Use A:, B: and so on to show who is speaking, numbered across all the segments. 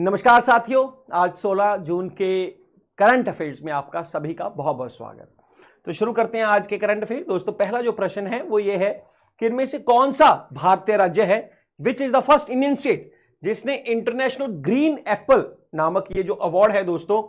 A: नमस्कार साथियों आज 16 जून के करंट अफेयर्स में आपका सभी का बहुत बहुत स्वागत तो शुरू करते हैं आज के करंट अफेयर दोस्तों पहला जो प्रश्न है वो ये है कि इनमें से कौन सा भारतीय राज्य है which is the first Indian state जिसने इंटरनेशनल ग्रीन एप्पल नामक ये जो अवार्ड है दोस्तों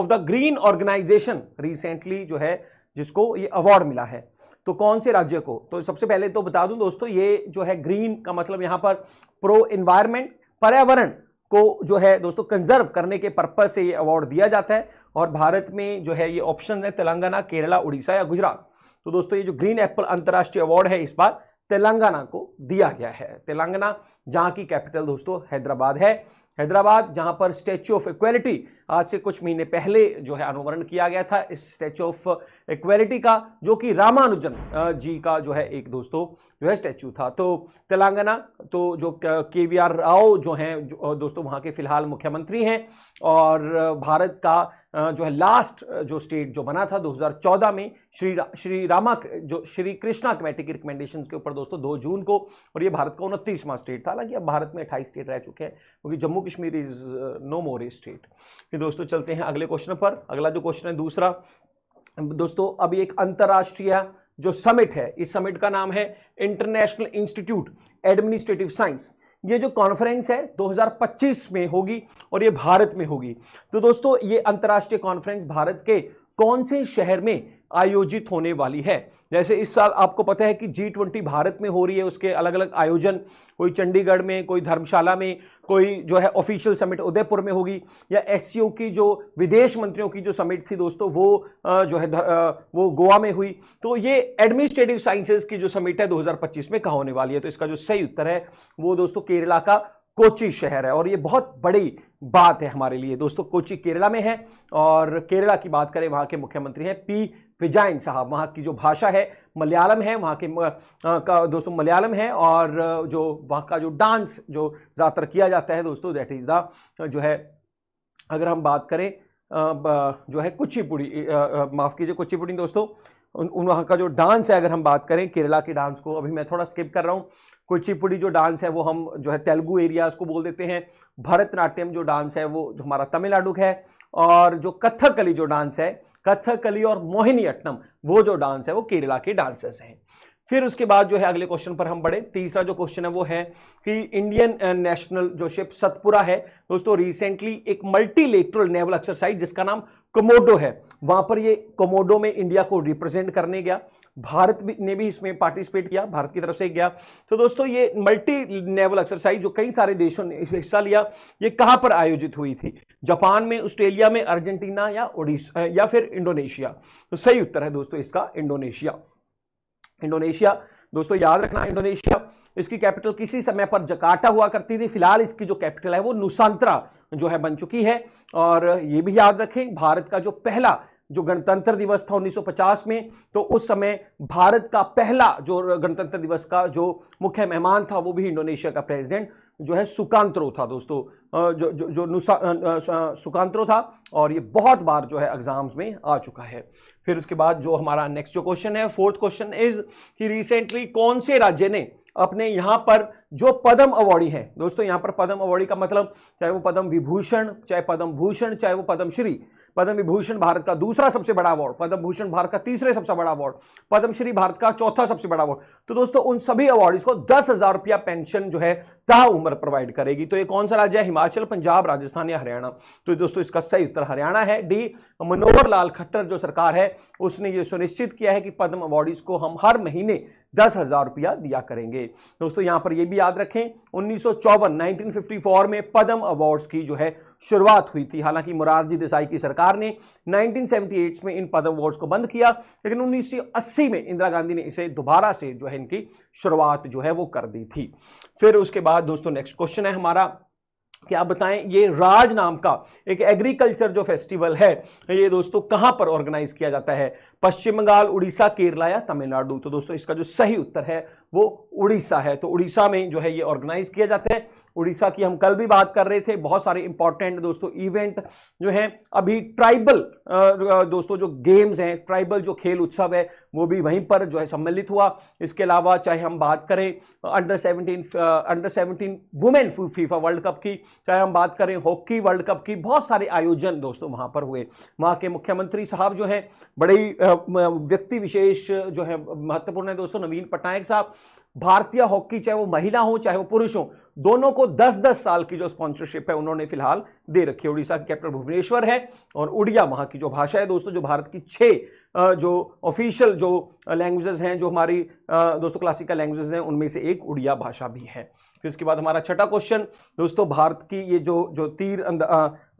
A: of the green organisation recently जो है जिसको ये अवार्ड मिला है तो कौन से राज्य को तो सबसे पहले तो बता दूं दोस्तों ये जो है ग्रीन का मतलब यहां पर प्रो इन्वायरमेंट पर्यावरण को जो है दोस्तों कंजर्व करने के पर्पज से ये अवार्ड दिया जाता है और भारत में जो है ये ऑप्शन है तेलंगाना केरला उड़ीसा या गुजरात तो दोस्तों ये जो ग्रीन एप्पल अंतर्राष्ट्रीय अवार्ड है इस बार तेलंगाना को दिया गया है तेलंगाना जहाँ की कैपिटल दोस्तों हैदराबाद है हैदराबाद जहां पर स्टैचू ऑफ इक्वलिटी आज से कुछ महीने पहले जो है अनुवरण किया गया था इस स्टैचू ऑफ इक्वेलिटी का जो कि रामानुजन जी का जो है एक दोस्तों जो है स्टैचू था तो तेलंगाना तो जो के वी आर राव जो हैं दोस्तों वहाँ के फिलहाल मुख्यमंत्री हैं और भारत का जो है लास्ट जो स्टेट जो बना था 2014 में श्री रा, श्री रामा जो श्री कृष्णा कमेटी की रिकमेंडेशन के ऊपर दोस्तों 2 जून को और ये भारत का उनतीसवां स्टेट था हालांकि अब भारत में अट्ठाईस स्टेट रह चुके हैं क्योंकि Jammu Kashmir is no more a state फिर दोस्तों चलते हैं अगले क्वेश्चन पर अगला जो क्वेश्चन है दूसरा दोस्तों अब एक अंतर्राष्ट्रीय जो समिट है इस समिट का नाम है इंटरनेशनल इंस्टीट्यूट एडमिनिस्ट्रेटिव साइंस ये जो कॉन्फ्रेंस है 2025 में होगी और ये भारत में होगी तो दोस्तों ये अंतर्राष्ट्रीय कॉन्फ्रेंस भारत के कौन से शहर में आयोजित होने वाली है जैसे इस साल आपको पता है कि जी ट्वेंटी भारत में हो रही है उसके अलग अलग आयोजन कोई चंडीगढ़ में कोई धर्मशाला में कोई जो है ऑफिशियल समिट उदयपुर में होगी या एस की जो विदेश मंत्रियों की जो समिट थी दोस्तों वो जो है वो गोवा में हुई तो ये एडमिनिस्ट्रेटिव साइंसेज की जो समिट है 2025 में कहा होने वाली है तो इसका जो सही उत्तर है वो दोस्तों केरला का कोची शहर है और ये बहुत बड़ी बात है हमारे लिए दोस्तों कोची केरला में है और केरला की बात करें वहाँ के मुख्यमंत्री हैं पी विजायन साहब वहाँ की जो भाषा है मलयालम है वहाँ के का दोस्तों मलयालम है और जो वहाँ का जो डांस जो ज़्यादातर किया जाता है दोस्तों दैट इज़ द जो है अगर हम बात करें जो है कुचिपुड़ी माफ़ कीजिए कुचिपुड़ी दोस्तों उन, वहाँ का जो डांस है अगर हम बात करें केरला के डांस को अभी मैं थोड़ा स्किप कर रहा हूँ कुचिपुड़ी जो डांस है वो हम जो है तेलुगु एरियाज़ को बोल देते हैं भरतनाट्यम जो डांस है वो जो हमारा तमिलनाडु है और जो कथकली जो डांस है कथकली और मोहिनी अट्टम वो जो डांस है वो केरला के डांसेस हैं फिर उसके बाद जो है अगले क्वेश्चन पर हम बढ़े तीसरा जो क्वेश्चन है वो है कि इंडियन नेशनल जो शिप सतपुरा है दोस्तों रिसेंटली एक मल्टीलेटरल नेवल एक्सरसाइज जिसका नाम कोमोडो है वहां पर ये कोमोडो में इंडिया को रिप्रेजेंट करने गया भारत ने भी इसमें पार्टिसिपेट किया भारत की तरफ से गया तो दोस्तों ये मल्टी लेवल एक्सरसाइज जो कई सारे देशों ने हिस्सा लिया ये कहां पर आयोजित हुई थी जापान में ऑस्ट्रेलिया में अर्जेंटीना या उड़ीसा या फिर इंडोनेशिया तो सही उत्तर है दोस्तों इसका इंडोनेशिया इंडोनेशिया दोस्तों याद रखना इंडोनेशिया इसकी कैपिटल किसी समय पर जकाटा हुआ करती थी फिलहाल इसकी जो कैपिटल है वो नुसांतरा जो है बन चुकी है और ये भी याद रखें भारत का जो पहला जो गणतंत्र दिवस था 1950 में तो उस समय भारत का पहला जो गणतंत्र दिवस का जो मुख्य मेहमान था वो भी इंडोनेशिया का प्रेसिडेंट जो है सुकांत्रो था दोस्तों जो जो जो नुसा सुकांत्रो था और ये बहुत बार जो है एग्जाम्स में आ चुका है फिर उसके बाद जो हमारा नेक्स्ट जो क्वेश्चन है फोर्थ क्वेश्चन इज कि रिसेंटली कौन से राज्य ने अपने यहाँ पर जो पद्म अवार्डी है दोस्तों यहाँ पर पद्म अवार्डी का मतलब चाहे वो पद्म विभूषण चाहे पद्म भूषण चाहे वो पद्म श्री पद्म विभूषण भारत का दूसरा सबसे बड़ा अवार्ड पद्म भूषण भारत का तीसरे सबसे बड़ा अवार्ड पद्मश्री भारत का चौथा सबसे बड़ा अवार्ड तो दोस्तों उन सभी अवार्ड को दस हजार रुपया पेंशन जो है तह उम्र प्रोवाइड करेगी तो ये कौन सा राज्य है हिमाचल पंजाब राजस्थान या हरियाणा तो दोस्तों इसका सही उत्तर हरियाणा है डी मनोहर लाल खट्टर जो सरकार है उसने ये सुनिश्चित किया है कि पद्म अवार्ड को हम हर महीने दस हजार रुपया दिया करेंगे दोस्तों यहां पर यह भी याद रखें उन्नीस सौ में पद्म अवार्ड्स की जो है शुरुआत हुई थी हालांकि मुरारजी देसाई की सरकार ने 1978 में इन पद्म अवार्ड्स को बंद किया लेकिन 1980 में इंदिरा गांधी ने इसे दोबारा से जो है इनकी शुरुआत जो है वो कर दी थी फिर उसके बाद दोस्तों नेक्स्ट क्वेश्चन है हमारा कि आप बताएं ये राज नाम का एक एग्रीकल्चर जो फेस्टिवल है ये दोस्तों कहां पर ऑर्गेनाइज किया जाता है पश्चिम बंगाल उड़ीसा केरला या तमिलनाडु तो दोस्तों इसका जो सही उत्तर है वो उड़ीसा है तो उड़ीसा में जो है ये ऑर्गेनाइज किया जाता है उड़ीसा की हम कल भी बात कर रहे थे बहुत सारे इंपॉर्टेंट दोस्तों इवेंट जो है अभी ट्राइबल दोस्तों जो गेम्स हैं ट्राइबल जो खेल उत्सव है वो भी वहीं पर जो है सम्मिलित हुआ इसके अलावा चाहे हम बात करें under 17 under 17 women FIFA world cup की चाहे हम बात करें हॉकी वर्ल्ड कप की बहुत सारे आयोजन दोस्तों वहाँ पर हुए वहाँ के मुख्यमंत्री साहब जो हैं बड़े व्यक्ति विशेष जो है महत्वपूर्ण है दोस्तों नवीन पटनायक साहब भारतीय हॉकी चाहे वो महिला हो चाहे वो पुरुष हो दोनों को 10-10 साल की जो स्पॉन्सरशिप है उन्होंने फिलहाल दे रखी है उड़ीसा की कैपिटल भुवनेश्वर है और उड़िया वहां की जो भाषा है दोस्तों जो भारत की छह जो ऑफिशियल जो लैंग्वेजेस हैं जो हमारी दोस्तों क्लासिकल लैंग्वेजेस हैं उनमें से एक उड़िया भाषा भी है फिर इसके बाद हमारा छठा क्वेश्चन दोस्तों भारत की ये जो जो तीर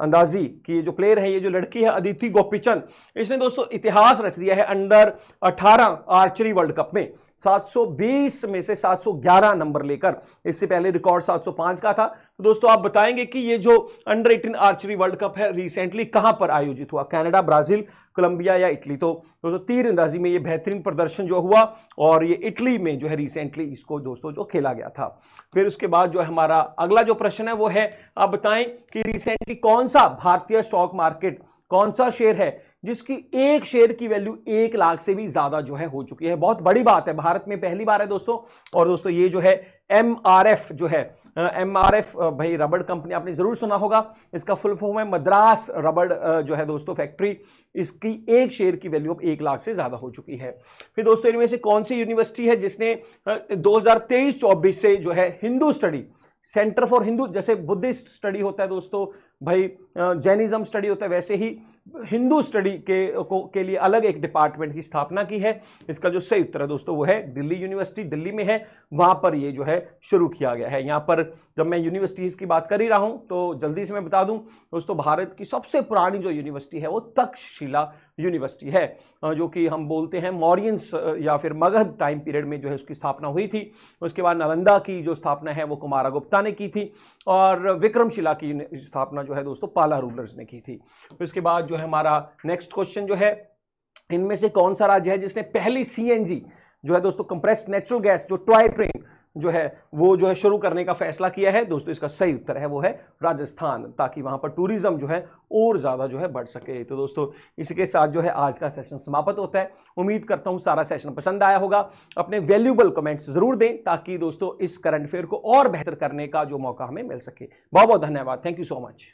A: अंदाजी की ये जो प्लेयर है ये जो लड़की है अदिति गोपीचंद इसने दोस्तों इतिहास रच दिया है अंडर 18 आर्चरी वर्ल्ड कप में 720 में से 711 नंबर लेकर इससे पहले रिकॉर्ड 705 का था तो दोस्तों आप बताएंगे कि ये जो under eighteen archery world cup है रिसेंटली कहां पर आयोजित हुआ कनाडा ब्राजील कोलंबिया या इटली तो दोस्तों तीर अंदाजी में ये बेहतरीन प्रदर्शन जो हुआ और ये इटली में जो है रिसेंटली इसको दोस्तों जो खेला गया था फिर उसके बाद जो हमारा अगला जो प्रश्न है वो है आप बताएं कि रिसेंटली कौन सा भारतीय स्टॉक मार्केट कौन सा शेयर है जिसकी एक शेयर की वैल्यू एक लाख से भी ज्यादा जो है हो चुकी है बहुत बड़ी बात है भारत में पहली बार है दोस्तों और दोस्तों ये जो है एम जो है एम आर एफ भाई रबड़ कंपनी आपने जरूर सुना होगा इसका फुल फॉर्म है मद्रास रबड़ जो है दोस्तों फैक्ट्री इसकी एक शेयर की वैल्यू अब एक लाख से ज़्यादा हो चुकी है फिर दोस्तों इनमें से कौन सी यूनिवर्सिटी है जिसने दो हज़ार से जो है Hindu study centre for Hindu जैसे बुद्धिस्ट स्टडी होता है दोस्तों भाई जैनिज़्म स्टडी होता है वैसे ही हिंदू स्टडी के को के लिए अलग एक डिपार्टमेंट की स्थापना की है इसका जो सही उत्तर है दोस्तों वो है दिल्ली यूनिवर्सिटी दिल्ली में है वहाँ पर ये जो है शुरू किया गया है यहाँ पर जब मैं यूनिवर्सिटीज़ की बात कर ही रहा हूँ तो जल्दी से मैं बता दूँ दोस्तों भारत की सबसे पुरानी जो यूनिवर्सिटी है वो तक्षशिला यूनिवर्सिटी है जो कि हम बोलते हैं मॉरियंस या फिर मगध टाइम पीरियड में जो है उसकी स्थापना हुई थी उसके बाद नालंदा की जो स्थापना है वो कुमारा गुप्ता ने की थी और विक्रमशिला की स्थापना जो जो है दोस्तों पाला रूलर्स ने की थी फिर उसके बाद जो है हमारा नेक्स्ट क्वेश्चन जो है इनमें से कौन सा राज्य है जिसने पहली सी जो है दोस्तों कंप्रेस्ड नेचुरल गैस जो टॉय ट्रेन जो है वो जो है शुरू करने का फैसला किया है दोस्तों इसका सही उत्तर है वो है राजस्थान ताकि वहां पर टूरिज्म जो है और ज़्यादा जो है बढ़ सके तो दोस्तों इसी के साथ जो है आज का सेशन समाप्त होता है उम्मीद करता हूं सारा सेशन पसंद आया होगा अपने वैल्यूबल कमेंट्स ज़रूर दें ताकि दोस्तों इस करंट अफेयर को और बेहतर करने का जो मौका हमें मिल सके बहुत बहुत धन्यवाद थैंक यू सो मच